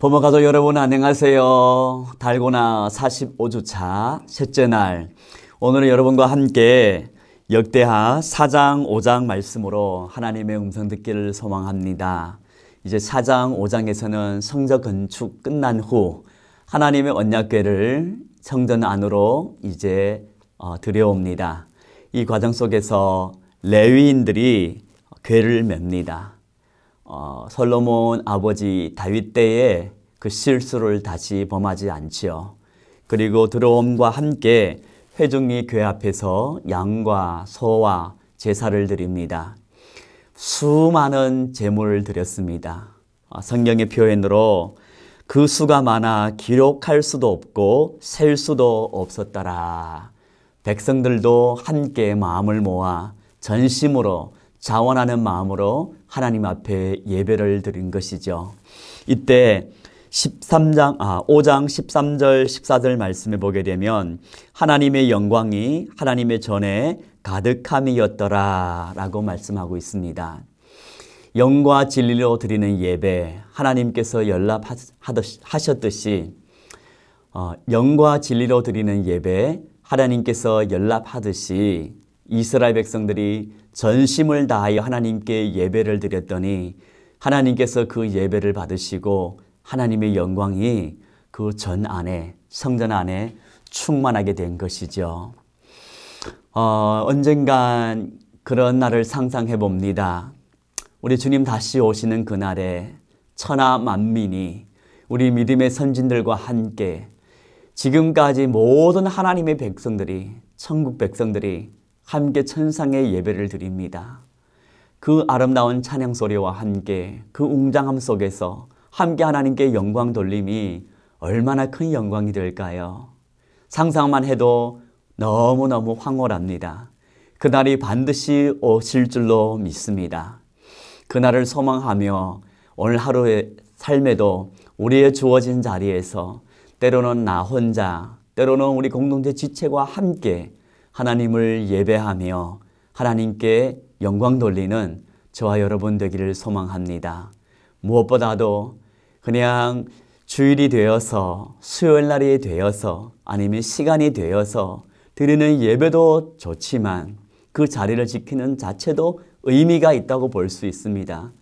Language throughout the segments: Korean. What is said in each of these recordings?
부모가족 여러분 안녕하세요. 달고나 45주차 셋째 날 오늘은 여러분과 함께 역대하 4장 5장 말씀으로 하나님의 음성 듣기를 소망합니다. 이제 4장 5장에서는 성전 건축 끝난 후 하나님의 언약궤를 성전 안으로 이제 어, 들여옵니다. 이 과정 속에서 레위인들이 궤를 어, 맵니다. 어, 솔로몬 아버지 다윗 때에 그 실수를 다시 범하지 않지요. 그리고 들어옴과 함께 회중이 교회 앞에서 양과 소와 제사를 드립니다. 수많은 제물을 드렸습니다. 어, 성경의 표현으로 그 수가 많아 기록할 수도 없고 셀 수도 없었더라. 백성들도 함께 마음을 모아 전심으로 자원하는 마음으로 하나님 앞에 예배를 드린 것이죠. 이때 13장, 아, 5장 13절, 14절 말씀해 보게 되면 하나님의 영광이 하나님의 전에 가득함이었더라 라고 말씀하고 있습니다. 영과 진리로 드리는 예배, 하나님께서 연락하셨듯이 어, 영과 진리로 드리는 예배, 하나님께서 연락하듯이 이스라엘 백성들이 전심을 다하여 하나님께 예배를 드렸더니 하나님께서 그 예배를 받으시고 하나님의 영광이 그 전 안에 성전 안에 충만하게 된 것이죠. 어, 언젠간 그런 날을 상상해 봅니다. 우리 주님 다시 오시는 그날에 천하 만민이 우리 믿음의 선진들과 함께 지금까지 모든 하나님의 백성들이 천국 백성들이 함께 천상의 예배를 드립니다. 그 아름다운 찬양 소리와 함께 그 웅장함 속에서 함께 하나님께 영광 돌림이 얼마나 큰 영광이 될까요? 상상만 해도 너무너무 황홀합니다. 그날이 반드시 오실 줄로 믿습니다. 그날을 소망하며 오늘 하루의 삶에도 우리의 주어진 자리에서 때로는 나 혼자, 때로는 우리 공동체 지체와 함께 하나님을 예배하며 하나님께 영광 돌리는 저와 여러분 되기를 소망합니다. 무엇보다도 그냥 주일이 되어서 수요일 날이 되어서 아니면 시간이 되어서 드리는 예배도 좋지만 그 자리를 지키는 자체도 의미가 있다고 볼 수 있습니다.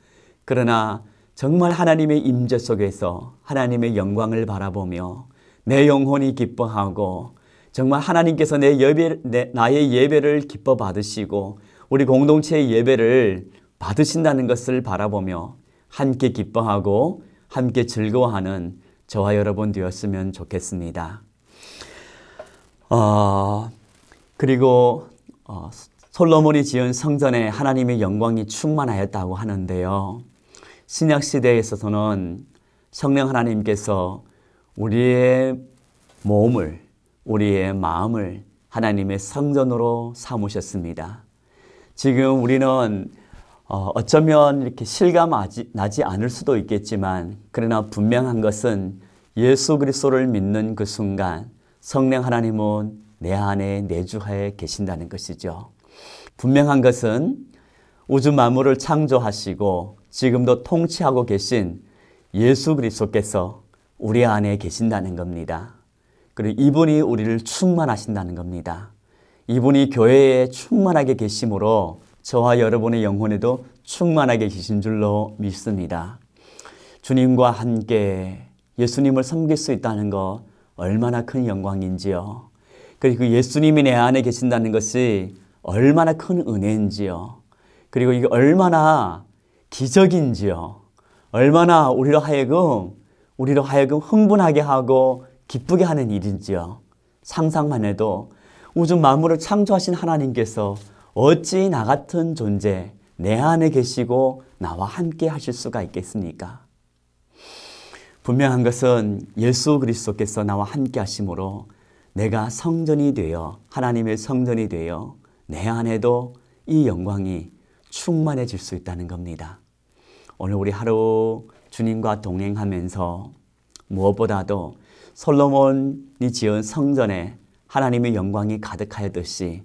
그러나 정말 하나님의 임재 속에서 하나님의 영광을 바라보며 내 영혼이 기뻐하고 정말 하나님께서 내 예배, 내, 나의 예배를 기뻐 받으시고 우리 공동체의 예배를 받으신다는 것을 바라보며 함께 기뻐하고 함께 즐거워하는 저와 여러분 되었으면 좋겠습니다. 어, 그리고 어, 솔로몬이 지은 성전에 하나님의 영광이 충만하였다고 하는데요. 신약 시대에 있어서는 성령 하나님께서 우리의 몸을 우리의 마음을 하나님의 성전으로 삼으셨습니다. 지금 우리는 어, 어쩌면 이렇게 실감나지 않을 수도 있겠지만 그러나 분명한 것은 예수 그리스도를 믿는 그 순간 성령 하나님은 내 안에 내주하에 계신다는 것이죠. 분명한 것은 우주 만물을 창조하시고 지금도 통치하고 계신 예수 그리스도께서 우리 안에 계신다는 겁니다. 그리고 이분이 우리를 충만하신다는 겁니다. 이분이 교회에 충만하게 계심으로 저와 여러분의 영혼에도 충만하게 계신 줄로 믿습니다. 주님과 함께 예수님을 섬길 수 있다는 것 얼마나 큰 영광인지요. 그리고 예수님이 내 안에 계신다는 것이 얼마나 큰 은혜인지요. 그리고 이게 얼마나 기적인지요. 얼마나 우리로 하여금 우리로 하여금 흥분하게 하고 기쁘게 하는 일인지요. 상상만 해도 우주 만물을 창조하신 하나님께서 어찌 나 같은 존재, 내 안에 계시고 나와 함께 하실 수가 있겠습니까? 분명한 것은 예수 그리스도께서 나와 함께 하심으로 내가 성전이 되어 하나님의 성전이 되어 내 안에도 이 영광이 충만해질 수 있다는 겁니다. 오늘 우리 하루 주님과 동행하면서 무엇보다도 솔로몬이 지은 성전에 하나님의 영광이 가득하였듯이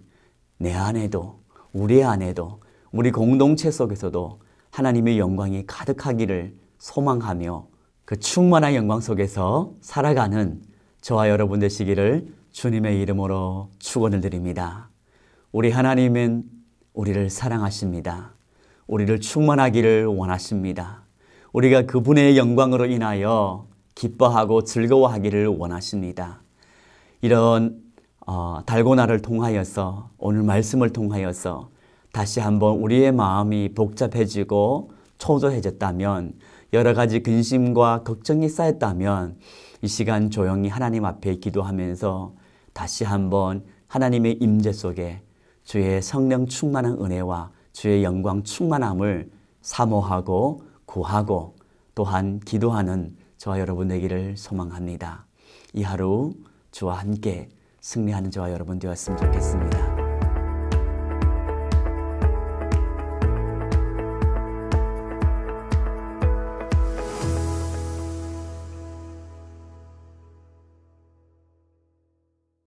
내 안에도 우리 안에도 우리 공동체 속에서도 하나님의 영광이 가득하기를 소망하며 그 충만한 영광 속에서 살아가는 저와 여러분 되시기를 주님의 이름으로 축원을 드립니다. 우리 하나님은 우리를 사랑하십니다. 우리를 충만하기를 원하십니다. 우리가 그분의 영광으로 인하여 기뻐하고 즐거워하기를 원하십니다. 이런 어, 달고나를 통하여서 오늘 말씀을 통하여서 다시 한번 우리의 마음이 복잡해지고 초조해졌다면 여러 가지 근심과 걱정이 쌓였다면 이 시간 조용히 하나님 앞에 기도하면서 다시 한번 하나님의 임재 속에 주의 성령 충만한 은혜와 주의 영광 충만함을 사모하고 구하고 또한 기도하는 저와 여러분 되기를 소망합니다. 이 하루 주와 함께 승리하는 저와 여러분 되었으면 좋겠습니다.